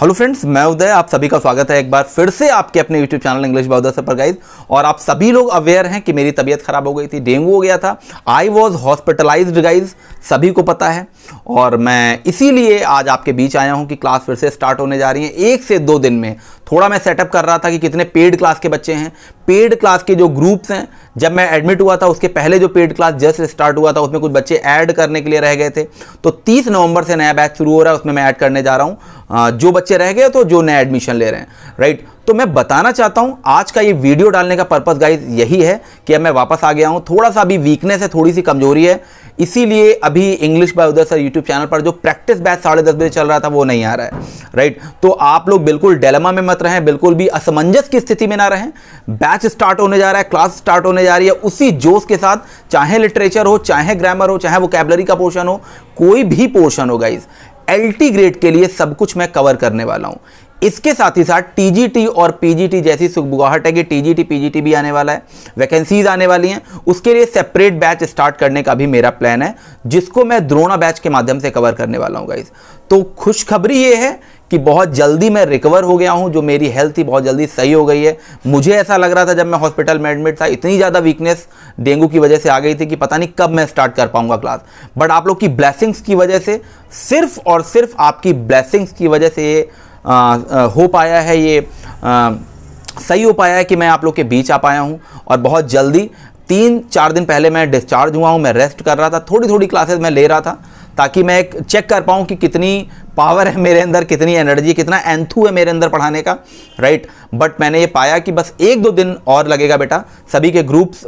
hello friends मैं उदय आप सभी का स्वागत है एक बार फिर से आपके अपने YouTube channel English by Uday पर गाइज और आप सभी लोग अवेयर हैं कि मेरी तबीयत खराब हो गई थी डेंगू हो गया था आई वॉज हॉस्पिटलाइज्ड गाइज सभी को पता है और मैं इसीलिए आज आपके बीच आया हूं कि क्लास फिर से स्टार्ट होने जा रही है एक से दो दिन में थोड़ा मैं सेटअप कर रहा था कि कितने पेड क्लास के बच्चे हैं पेड क्लास के जो ग्रुप्स हैं जब मैं एडमिट हुआ था उसके पहले जो पेड क्लास जस्ट स्टार्ट हुआ था उसमें कुछ बच्चे ऐड करने के लिए रह गए थे तो 30 नवंबर से नया बैच शुरू हो रहा है उसमें मैं ऐड करने जा रहा हूँ जो बच्चे रह गए तो जो नया एडमिशन ले रहे हैं राइट तो मैं बताना चाहता हूं आज का ये वीडियो डालने का पर्पज गाइज यही है कि अब मैं वापस आ गया हूं थोड़ा सा अभी वीकनेस है थोड़ी सी कमजोरी है इसीलिए अभी English by Uday sir YouTube channel पर जो प्रैक्टिस बैच साढ़े दस बजे चल रहा था वो नहीं आ रहा है राइट तो आप लोग बिल्कुल डेलमा में मत रहें बिल्कुल भी असमंजस की स्थिति में ना रहें बैच स्टार्ट होने जा रहा है क्लास स्टार्ट होने जा रही है उसी जोश के साथ चाहे लिटरेचर हो चाहे ग्रामर हो चाहे वो का पोर्शन हो कोई भी पोर्शन हो गाइज एल ग्रेड के लिए सब कुछ मैं कवर करने वाला हूँ इसके साथ ही साथ टीजीटी और पीजीटी जैसी सुखबुगाहट है कि टीजीटी पीजीटी भी आने वाला है वैकेंसीज आने वाली हैं उसके लिए सेपरेट बैच स्टार्ट करने का भी मेरा प्लान है जिसको मैं द्रोणा बैच के माध्यम से कवर करने वाला हूँ गाइज तो खुशखबरी ये है कि बहुत जल्दी मैं रिकवर हो गया हूँ जो मेरी हेल्थ थी बहुत जल्दी सही हो गई है मुझे ऐसा लग रहा था जब मैं हॉस्पिटल में एडमिट था इतनी ज़्यादा वीकनेस डेंगू की वजह से आ गई थी कि पता नहीं कब मैं स्टार्ट कर पाऊंगा क्लास बट आप लोग की ब्लैसिंग्स की वजह से सिर्फ और सिर्फ आपकी ब्लैसिंग्स की वजह से ये हो पाया है ये आ, सही हो पाया है कि मैं आप लोग के बीच आ पाया हूँ और बहुत जल्दी तीन चार दिन पहले मैं डिस्चार्ज हुआ हूँ मैं रेस्ट कर रहा था थोड़ी थोड़ी क्लासेस मैं ले रहा था ताकि मैं चेक कर पाऊँ कि कितनी पावर है मेरे अंदर कितनी एनर्जी कितना एंथू है मेरे अंदर पढ़ाने का राइट बट मैंने ये पाया कि बस एक दो दिन और लगेगा बेटा सभी के ग्रुप्स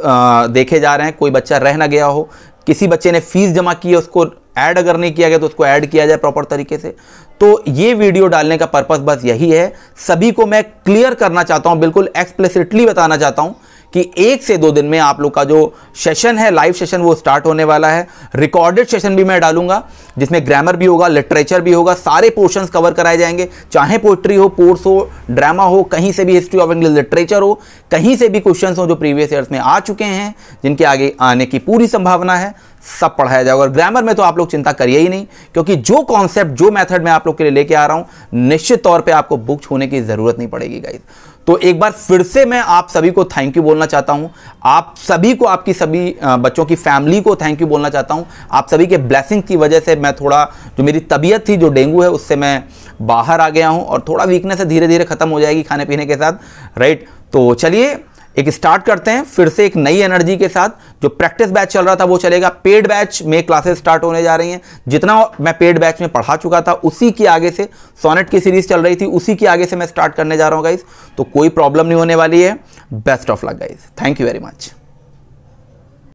देखे जा रहे हैं कोई बच्चा रह ना गया हो किसी बच्चे ने फीस जमा की है उसको ऐड अगर नहीं किया गया तो उसको ऐड किया जाए प्रॉपर तरीके से तो ये वीडियो डालने का पर्पस बस यही है सभी को मैं क्लियर करना चाहता हूँ बिल्कुल एक्सप्लेसिटली बताना चाहता हूँ कि एक से दो दिन में आप लोग का जो सेशन है लाइव सेशन वो स्टार्ट होने वाला है रिकॉर्डेड सेशन भी मैं डालूंगा जिसमें ग्रामर भी होगा लिटरेचर भी होगा सारे पोर्शंस कवर कराए जाएंगे चाहे पोइट्री हो पोर्स हो ड्रामा हो कहीं से भी हिस्ट्री ऑफ इंग्लिश लिटरेचर हो कहीं से भी क्वेश्चन हो जो प्रीवियस ईयर्स में आ चुके हैं जिनके आगे आने की पूरी संभावना है सब पढ़ाया जाएगा और ग्रामर में तो आप लोग चिंता करिए ही नहीं क्योंकि जो कॉन्सेप्ट जो मेथड मैं आप लोग के लिए लेके आ रहा हूं निश्चित तौर पे आपको बुक छूने की ज़रूरत नहीं पड़ेगी गाइज तो एक बार फिर से मैं आप सभी को थैंक यू बोलना चाहता हूं आप सभी को आपकी सभी बच्चों की फैमिली को थैंक यू बोलना चाहता हूं आप सभी के ब्लैसिंग की वजह से मैं थोड़ा जो मेरी तबीयत थी जो डेंगू है उससे मैं बाहर आ गया हूं और थोड़ा वीकनेस धीरे धीरे ख़त्म हो जाएगी खाने पीने के साथ राइट तो चलिए एक स्टार्ट करते हैं फिर से एक नई एनर्जी के साथ जो प्रैक्टिस बैच चल रहा था वो चलेगा पेड बैच में क्लासेस स्टार्ट होने जा रही हैं जितना मैं पेड बैच में पढ़ा चुका था उसी के आगे से सोनेट की सीरीज चल रही थी उसी के आगे से मैं स्टार्ट करने जा रहा हूँ गाइज तो कोई प्रॉब्लम नहीं होने वाली है best of luck guys thank you very much